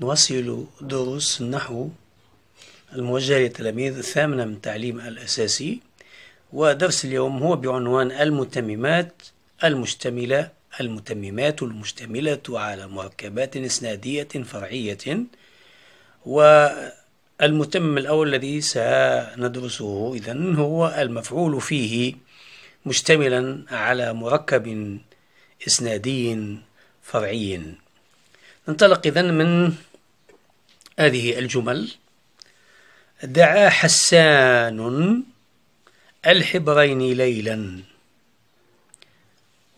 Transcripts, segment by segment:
نواصل دروس النحو الموجهة للتلاميذ الثامنة من التعليم الأساسي ودرس اليوم هو بعنوان المتممات المشتملة المتممات المشتملة على مركبات إسنادية فرعية والمتمم الأول الذي سندرسه إذا هو المفعول فيه مشتملا على مركب إسنادي فرعي ننطلق إذا من هذه الجمل دعا حسان الحبرين ليلا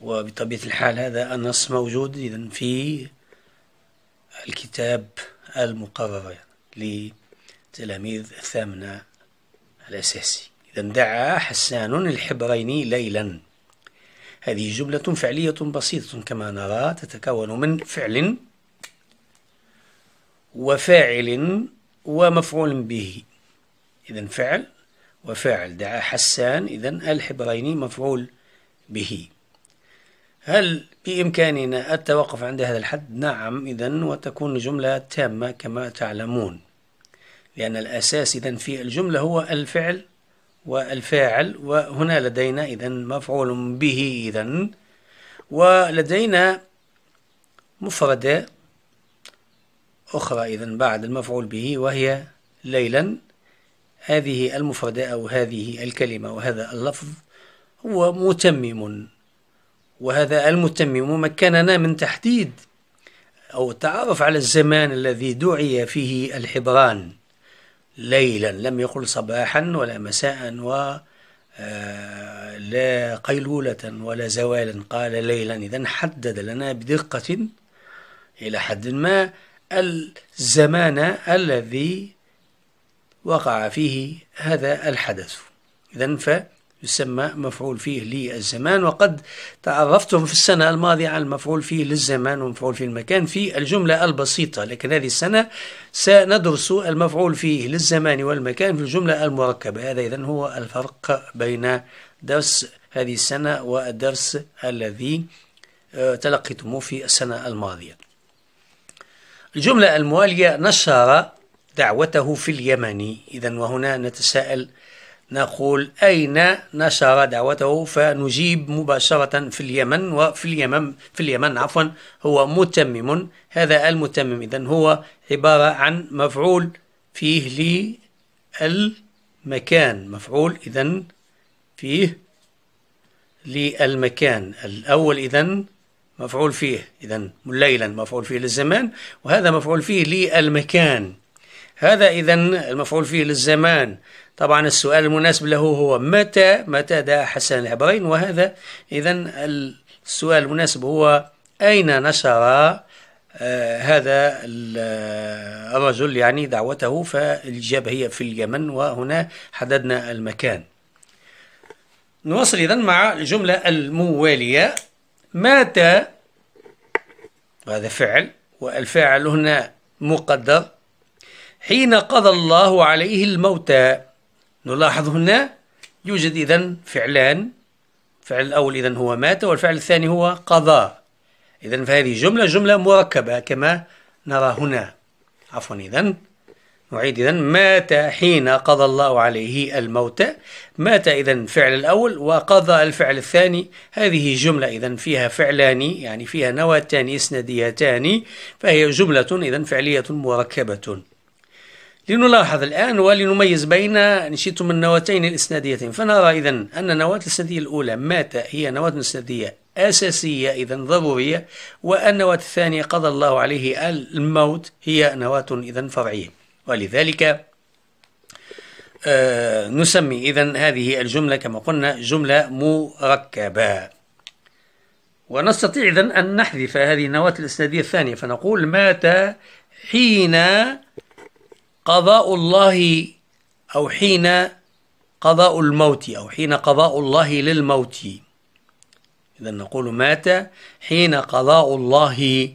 وبطبيعة الحال هذا النص موجود إذا في الكتاب المقرر لتلاميذ الثامنة الأساسي إذا دعا حسان الحبرين ليلا هذه جملة فعلية بسيطة كما نرى تتكون من فعل وفاعل ومفعول به إذا فعل وفاعل دعا حسان إذا الحبريني مفعول به هل بإمكاننا التوقف عند هذا الحد؟ نعم إذا وتكون جملة تامة كما تعلمون لأن الأساس إذا في الجملة هو الفعل والفاعل وهنا لدينا إذا مفعول به إذا ولدينا مفردة أخرى إذا بعد المفعول به وهي ليلا هذه المفردة أو هذه الكلمة وهذا اللفظ هو متمم وهذا المتمم مكننا من تحديد أو التعرف على الزمان الذي دعي فيه الحبران ليلا لم يقل صباحا ولا مساء ولا آه، قيلولة ولا زوالا قال ليلا إذا حدد لنا بدقة إلى حد ما الزمان الذي وقع فيه هذا الحدث إذا فيسمى مفعول فيه للزمان وقد تعرفتم في السنة الماضية على المفعول فيه للزمان ومفعول فيه المكان في الجملة البسيطة لكن هذه السنة سندرس المفعول فيه للزمان والمكان في الجملة المركبة هذا إذا هو الفرق بين درس هذه السنة والدرس الذي آه، تلقيتموه في السنة الماضية الجملة الموالية نشر دعوته في اليمن إذا وهنا نتساءل نقول أين نشر دعوته فنجيب مباشرة في اليمن وفي اليمن في اليمن عفوا هو متمم هذا المتمم إذا هو عبارة عن مفعول فيه للمكان مفعول إذا فيه للمكان الأول إذا مفعول فيه إذا ليلا مفعول فيه للزمان وهذا مفعول فيه للمكان هذا إذا المفعول فيه للزمان طبعا السؤال المناسب له هو متى متى دعا حسن العبرين وهذا إذا السؤال المناسب هو أين نشر آه، هذا الرجل يعني دعوته فالإجابة هي في اليمن وهنا حددنا المكان نواصل إذا مع الجملة الموالية مات هذا فعل والفعل هنا مقدر حين قضى الله عليه الموتى نلاحظ هنا يوجد إذن فعلان الفعل الأول إذن هو مات والفعل الثاني هو قضى إذن فهذه جملة جملة مركبة كما نرى هنا عفوا إذن نعيد إذا مات حين قضى الله عليه الموت مات إذا فعل الأول وقضى الفعل الثاني هذه جملة إذا فيها فعلان يعني فيها نواتان إسنديتان فهي جملة إذا فعلية مركبة لنلاحظ الآن ولنميز بين إن من نواتين الإسناديتين فنرى إذا أن النواة الإسنادية الأولى مات هي نواة إسنادية أساسية إذا ضرورية والنواة الثانية قضى الله عليه الموت هي نواة إذا فرعية ولذلك آه، نسمي إذا هذه الجملة كما قلنا جملة مركبة ونستطيع إذا أن نحذف هذه النواة الإسنادية الثانية فنقول مات حين قضاء الله أو حين قضاء الموت أو حين قضاء الله للموت إذا نقول مات حين قضاء الله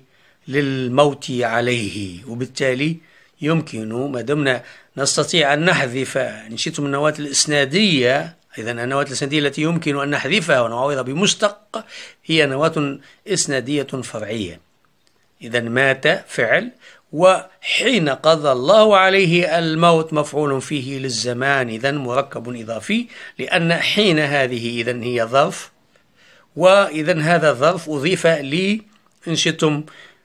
للموت عليه وبالتالي يمكن ما دمنا نستطيع أن نحذف إن شئتم النواة الإسنادية إذا النواة الإسنادية التي يمكن أن نحذفها ونعوض بمشتق هي نواة إسنادية فرعية إذا مات فعل وحين قضى الله عليه الموت مفعول فيه للزمان إذا مركب إضافي لأن حين هذه إذا هي ظرف وإذا هذا الظرف أضيف لي إن شئتم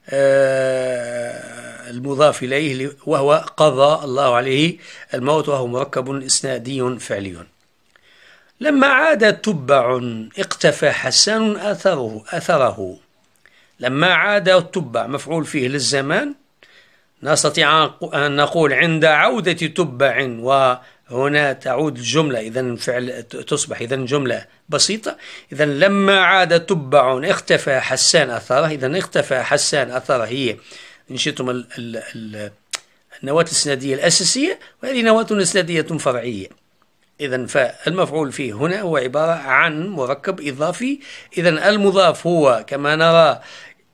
آه المضاف إليه وهو قضى الله عليه الموت وهو مركب إسنادي فعلي لما عاد تبع اقتفى حسان أثره أثره لما عاد تبع مفعول فيه للزمان نستطيع أن نقول عند عودة تبع وهنا تعود الجملة إذا فعل تصبح إذا جملة بسيطة إذا لما عاد تبع اختفى حسان أثره إذا اختفى حسان أثره هي إن شئتم ال ال ال النواة الإسنادية الأساسية وهذه نواة إسنادية فرعية إذا فالمفعول فيه هنا هو عبارة عن مركب إضافي إذا المضاف هو كما نرى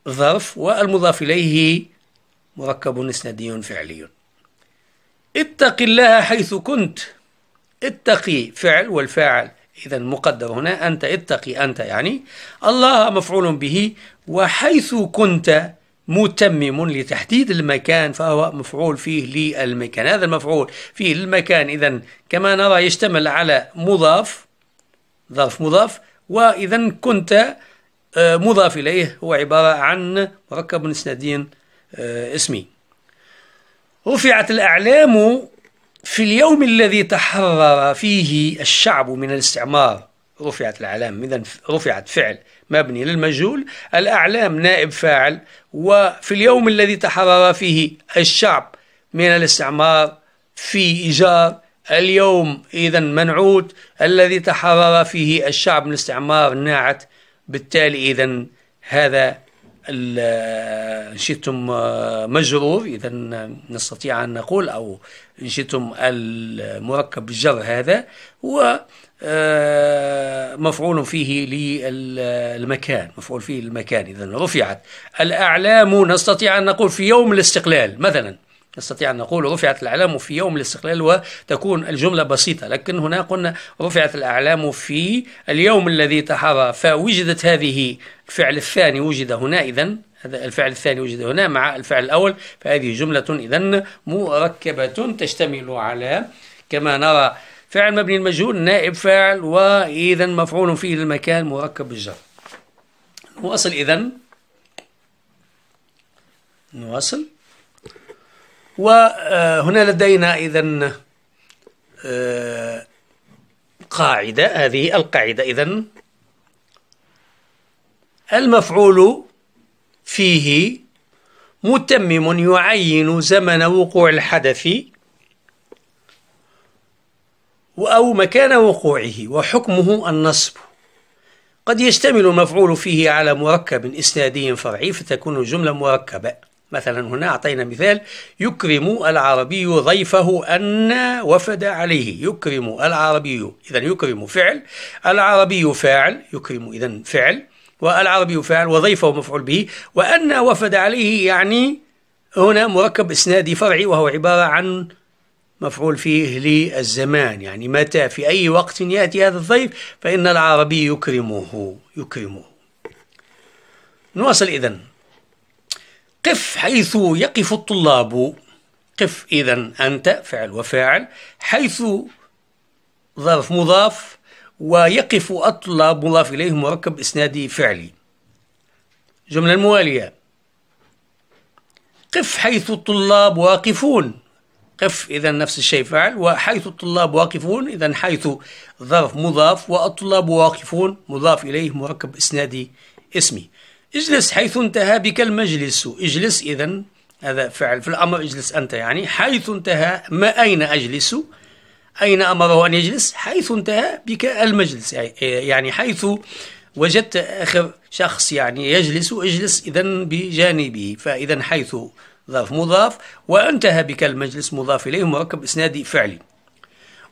ظرف والمضاف إليه مركب إسنادي فعلي اتق الله حيث كنت اتقي فعل والفاعل إذا مقدر هنا أنت اتقي أنت يعني الله مفعول به وحيث كنت متمم لتحديد المكان فهو مفعول فيه للمكان هذا المفعول فيه للمكان إذا كما نرى يشتمل على مضاف ظرف مضاف وإذا كنت آه، مضاف إليه هو عبارة عن مركب من إسنادين آه، اسمي رفعت الأعلام في اليوم الذي تحرر فيه الشعب من الاستعمار رفعت الأعلام إذا رفعت فعل مبني للمجهول الأعلام نائب فاعل وفي اليوم الذي تحرر فيه الشعب من الاستعمار في إيجار اليوم إذا منعوت الذي تحرر فيه الشعب من الاستعمار ناعت بالتالي إذا هذا إن شئتم آه، مجرور إذا نستطيع أن نقول أو إن شئتم المركب الجر هذا هو آه، مفعول فيه للمكان مفعول فيه للمكان إذا رفعت الأعلام نستطيع أن نقول في يوم الاستقلال مثلا نستطيع أن نقول رفعت الأعلام في يوم الاستقلال وتكون الجملة بسيطة لكن هنا قلنا رفعت الأعلام في اليوم الذي تحرى فوجدت هذه الفعل الثاني وجد هنا إذا هذا الفعل الثاني وجد هنا مع الفعل الأول فهذه جملة إذا مركبة تشتمل على كما نرى فعل مبني المجهول نائب فاعل وإذا مفعول فيه المكان مركب بالجر نواصل إذا نواصل وهنا لدينا إذا آه، قاعدة هذه القاعدة إذا المفعول فيه متمم يعين زمن وقوع الحدث أو مكان وقوعه وحكمه النصب قد يشتمل المفعول فيه على مركب إسنادي فرعي فتكون الجملة مركبة مثلا هنا أعطينا مثال يكرم العربي ضيفه أن وفد عليه يكرم العربي إذا يكرم فعل العربي فاعل يكرم إذا فعل والعربي فاعل وضيفه مفعول به وأن وفد عليه يعني هنا مركب إسنادي فرعي وهو عبارة عن مفعول فيه للزمان يعني متى في أي وقت يأتي هذا الضيف فإن العربي يكرمه يكرمه نواصل إذن قف حيث يقف الطلاب قف إذا أنت فعل وفاعل حيث ظرف مضاف ويقف الطلاب مضاف إليه مركب إسنادي فعلي جملة الموالية قف حيث الطلاب واقفون قف إذا نفس الشيء فعل وحيث الطلاب واقفون إذا حيث ظرف مضاف والطلاب واقفون مضاف إليه مركب إسنادي اسمي اجلس حيث انتهى بك المجلس اجلس إذا هذا فعل في الأمر اجلس أنت يعني حيث انتهى ما أين أجلس أين أمره أن يجلس حيث انتهى بك المجلس يعني, يعني حيث وجدت آخر شخص يعني يجلس اجلس إذا بجانبه فإذا حيث ظرف مضاف وانتهى بك المجلس مضاف إليه مركب إسنادي فعلي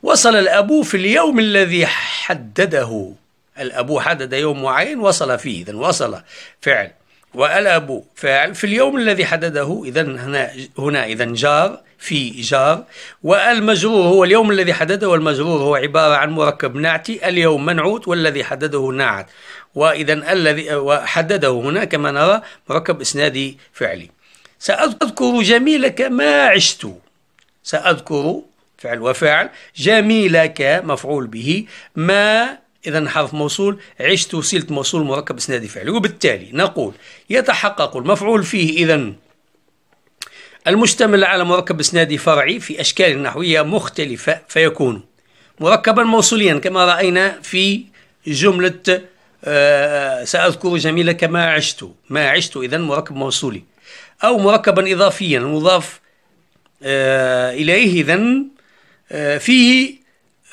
وصل الأب في اليوم الذي حدده الأبو حدد يوم معين وصل فيه إذا وصل فعل والأبو فاعل في اليوم الذي حدده إذا هنا هنا إذا جار في جار والمجرور هو اليوم الذي حدده والمجرور هو عبارة عن مركب نعتي اليوم منعوت والذي حدده نعت وإذا الذي وحدده هنا كما نرى مركب إسنادي فعلي سأذكر جميلك ما عشت سأذكر فعل وفاعل جميلك مفعول به ما إذا حرف موصول عشت وسيلة موصول مركب إسنادي فعلي وبالتالي نقول يتحقق المفعول فيه إذا المشتمل على مركب إسنادي فرعي في أشكال نحوية مختلفة فيكون مركبا موصوليا كما رأينا في جملة آه سأذكر جميلة كما عشت ما عشت إذا مركب موصولي أو مركبا إضافيا مضاف آه إليه إذا آه فيه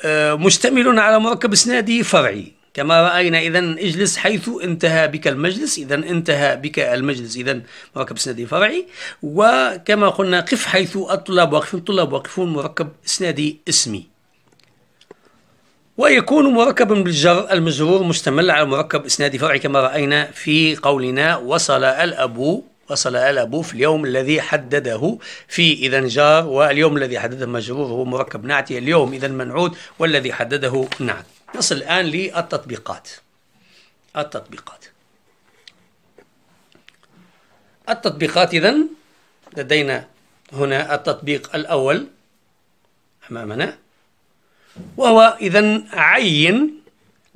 آه، مشتمل على مركب اسنادي فرعي كما رأينا إذا اجلس حيث انتهى بك المجلس إذا انتهى بك المجلس إذا مركب اسنادي فرعي وكما قلنا قف حيث الطلاب واقفون الطلاب واقفون مركب اسنادي اسمي ويكون مركب بالجر المجرور مشتمل على مركب اسنادي فرعي كما رأينا في قولنا وصل الأب وصل إلى أبوه في اليوم الذي حدده في إذا جار واليوم الذي حدده مجرور هو مركب نعتي اليوم إذا منعود والذي حدده نعت نصل الآن للتطبيقات التطبيقات التطبيقات إذا لدينا هنا التطبيق الأول أمامنا وهو إذا عين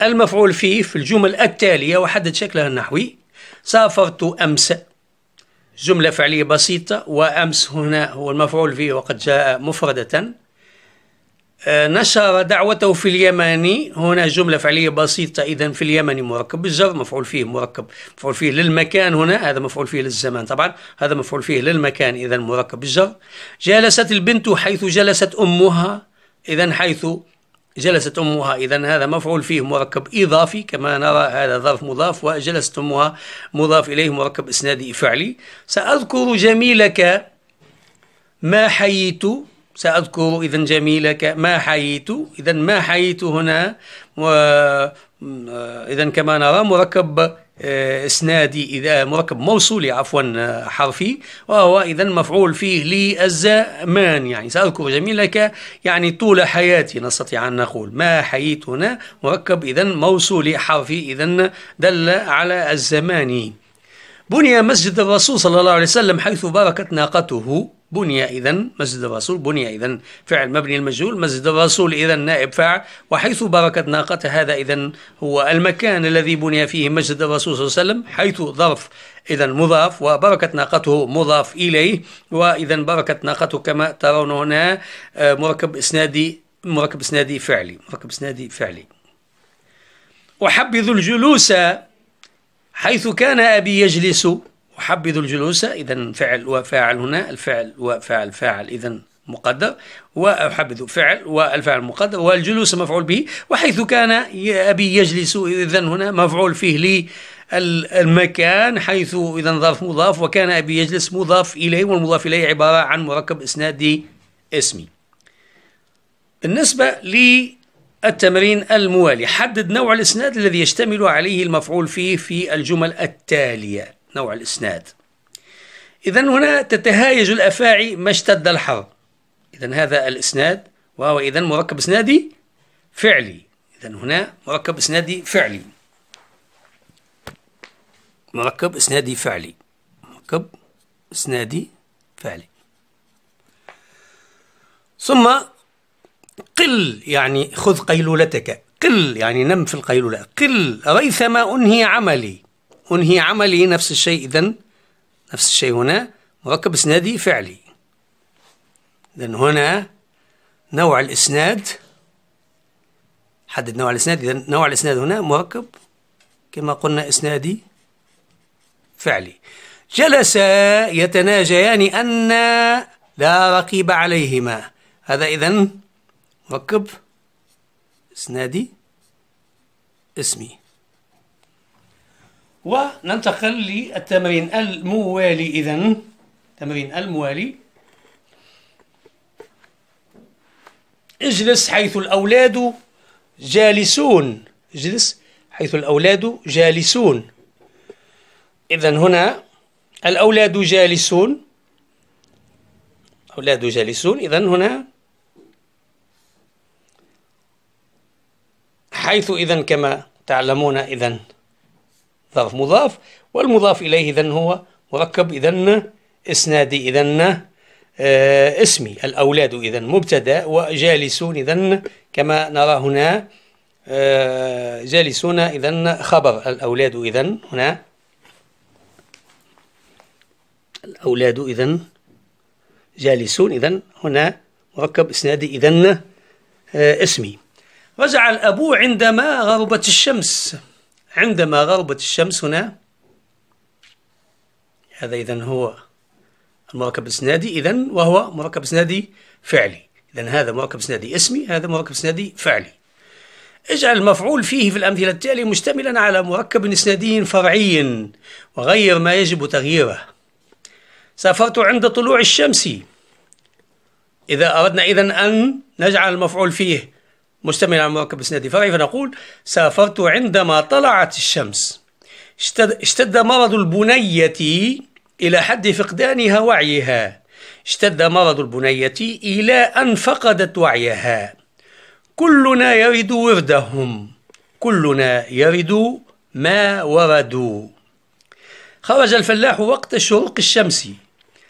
المفعول فيه في الجمل التالية وحدد شكلها النحوي سافرت أمس جملة فعلية بسيطة وأمس هنا هو المفعول فيه وقد جاء مفردة آه، نشر دعوته في اليمن هنا جملة فعلية بسيطة إذا في اليمن مركب بالجر مفعول فيه مركب مفعول فيه للمكان هنا هذا مفعول فيه للزمان طبعا هذا مفعول فيه للمكان إذا مركب بالجر جلست البنت حيث جلست أمها إذا حيث جلست أمها إذا هذا مفعول فيه مركب إضافي كما نرى هذا ظرف مضاف وجلست أمها مضاف إليه مركب إسنادي فعلي سأذكر جميلك ما حييت سأذكر إذا جميلك ما حييت إذا ما حييت هنا إذا كما نرى مركب آه، اسنادي اذا مركب موصولي عفوا آه، حرفي وهو اذا مفعول فيه للزمان يعني ساذكر جميلك يعني طول حياتي نستطيع ان نقول ما حييت هنا مركب اذا موصولي حرفي اذا دل على الزمان بني مسجد الرسول صلى الله عليه وسلم حيث بركت ناقته بني إذا مسجد الرسول بني إذا فعل مبني المجهول مسجد الرسول إذا نائب فاعل وحيث بركت ناقته هذا إذا هو المكان الذي بني فيه مسجد الرسول صلى الله عليه وسلم حيث ظرف إذا مضاف وبركة ناقته مضاف إليه وإذا بركة ناقته كما ترون هنا آه، مركب إسنادي مركب إسنادي فعلي مركب إسنادي فعلي وحبذ الجلوس حيث كان أبي يجلس أحبذ الجلوس إذا فعل وفاعل هنا الفعل وفاعل فاعل إذا مقدر وأحبذ فعل والفعل مقدر والجلوس مفعول به وحيث كان أبي يجلس إذا هنا مفعول فيه لي المكان حيث إذا ظرف مضاف وكان أبي يجلس مضاف إليه والمضاف إليه عبارة عن مركب إسنادي اسمي بالنسبة للتمرين الموالي حدد نوع الإسناد الذي يشتمل عليه المفعول فيه في الجمل التالية نوع الإسناد إذا هنا تتهايج الأفاعي ما اشتد الحر إذا هذا الإسناد وهو إذا مركب إسنادي فعلي إذا هنا مركب إسنادي فعلي مركب إسنادي فعلي مركب إسنادي فعلي ثم قل يعني خذ قيلولتك قل يعني نم في القيلولة قل ريثما أنهي عملي أنهي عملي نفس الشيء إذا نفس الشيء هنا مركب إسنادي فعلي إذا هنا نوع الإسناد حدد نوع الإسناد إذا نوع الإسناد هنا مركب كما قلنا إسنادي فعلي جلسا يتناجيان أن لا رقيب عليهما هذا إذا مركب إسنادي اسمي وننتقل للتمرين الموالي إذا تمرين الموالي اجلس حيث الأولاد جالسون اجلس حيث الأولاد جالسون إذا هنا الأولاد جالسون أولاد جالسون إذا هنا حيث إذا كما تعلمون إذا ظرف مضاف والمضاف إليه إذن هو مركب إذن إسنادي إذن آه، اسمي الأولاد إذن مبتدأ وجالسون إذن كما نرى هنا آه، جالسون إذن خبر الأولاد إذن هنا الأولاد إذن جالسون إذن هنا مركب إسنادي إذن آه، اسمي رجع الأب عندما غربت الشمس عندما غربت الشمس هنا هذا إذا هو المركب الإسنادي إذا وهو مركب إسنادي فعلي إذا هذا مركب إسنادي اسمي هذا مركب إسنادي فعلي اجعل المفعول فيه في الأمثلة التالية مشتملا على مركب إسنادي فرعي وغير ما يجب تغييره سافرت عند طلوع الشمس إذا أردنا إذا أن نجعل المفعول فيه مشتمل على مركب اسنادي فرعي فنقول سافرت عندما طلعت الشمس اشتد مرض البنية إلى حد فقدانها وعيها اشتد مرض البنية إلى أن فقدت وعيها كلنا يرد وردهم كلنا يرد ما وردوا خرج الفلاح وقت شروق الشمس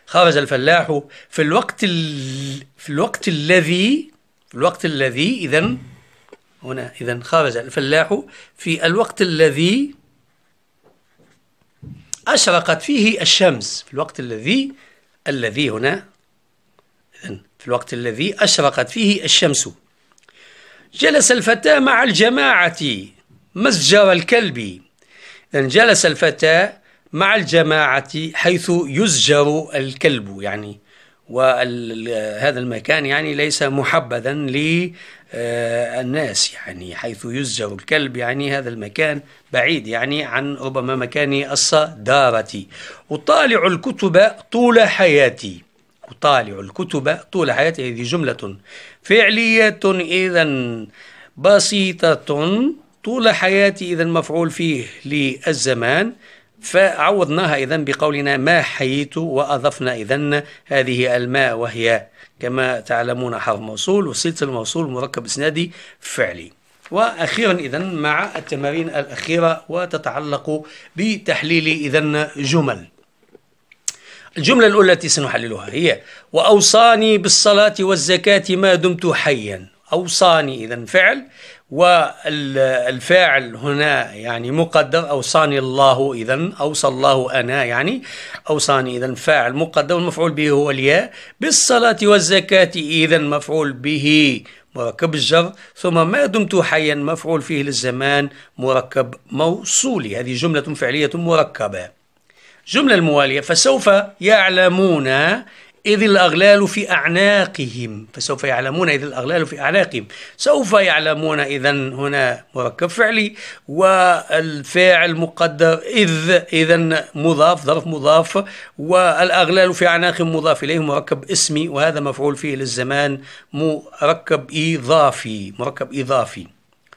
خرج الفلاح في الوقت ال... في الوقت الذي الوقت الذي إذا هنا إذا خرج الفلاح في الوقت الذي أشرقت فيه الشمس في الوقت الذي الذي هنا اذا في الوقت الذي أشرقت فيه الشمس جلس الفتى مع الجماعة مسجر الكلب اذا جلس الفتى مع الجماعة حيث يزجر الكلب يعني وهذا المكان يعني ليس محبذا للناس آه، يعني حيث يزجر الكلب يعني هذا المكان بعيد يعني عن ربما مكان الصدارة أطالع الكتب طول حياتي أطالع الكتب طول حياتي هذه جملة فعلية إذا بسيطة طول حياتي إذا مفعول فيه للزمان فعوضناها إذا بقولنا ما حييت وأضفنا إذا هذه الماء وهي كما تعلمون حرف موصول وصلت الموصول مركب إسنادي فعلي وأخيرا إذا مع التمارين الأخيرة وتتعلق بتحليل إذا جمل الجملة الأولى التي سنحللها هي وأوصاني بالصلاة والزكاة ما دمت حيا أوصاني إذا فعل والفاعل هنا يعني مقدم أوصاني الله إذا أوصى الله أنا يعني أوصاني إذا فاعل مقدم المفعول به هو الياء بالصلاة والزكاة إذا مفعول به مركب الجر ثم ما دمت حيا مفعول فيه للزمان مركب موصولي هذه جملة فعلية مركبة جملة الموالية فسوف يعلمون إذ الأغلال في أعناقهم فسوف يعلمون إذ الأغلال في أعناقهم سوف يعلمون إذا هنا مركب فعلي والفاعل مقدر إذ إذا مضاف ظرف مضاف والأغلال في أعناقهم مضاف إليه مركب اسمي وهذا مفعول فيه للزمان مركب إضافي مركب إضافي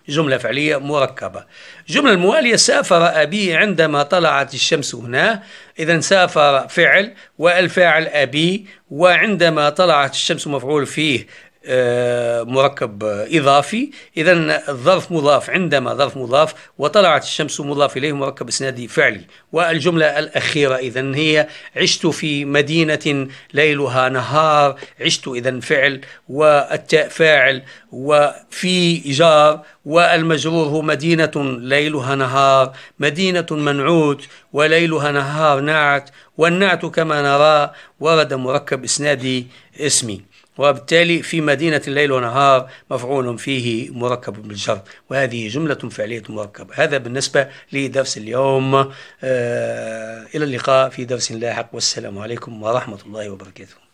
جملة فعلية مركبة الجملة الموالية سافر أبي عندما طلعت الشمس هنا إذا سافر فعل والفاعل أبي وعندما طلعت الشمس مفعول فيه آه، مركب إضافي إذا الظرف مضاف عندما ظرف مضاف وطلعت الشمس مضاف إليه مركب إسنادي فعلي والجملة الأخيرة إذا هي عشت في مدينة ليلها نهار عشت إذا فعل والتاء فاعل وفي جار والمجرور هو مدينة ليلها نهار مدينة منعوت وليلها نهار نعت والنعت كما نرى ورد مركب إسنادي اسمي وبالتالي في مدينة الليل ونهار مفعول فيه مركب بالجر وهذه جملة فعلية مركبة هذا بالنسبة لدرس اليوم آه، إلى اللقاء في درس لاحق والسلام عليكم ورحمة الله وبركاته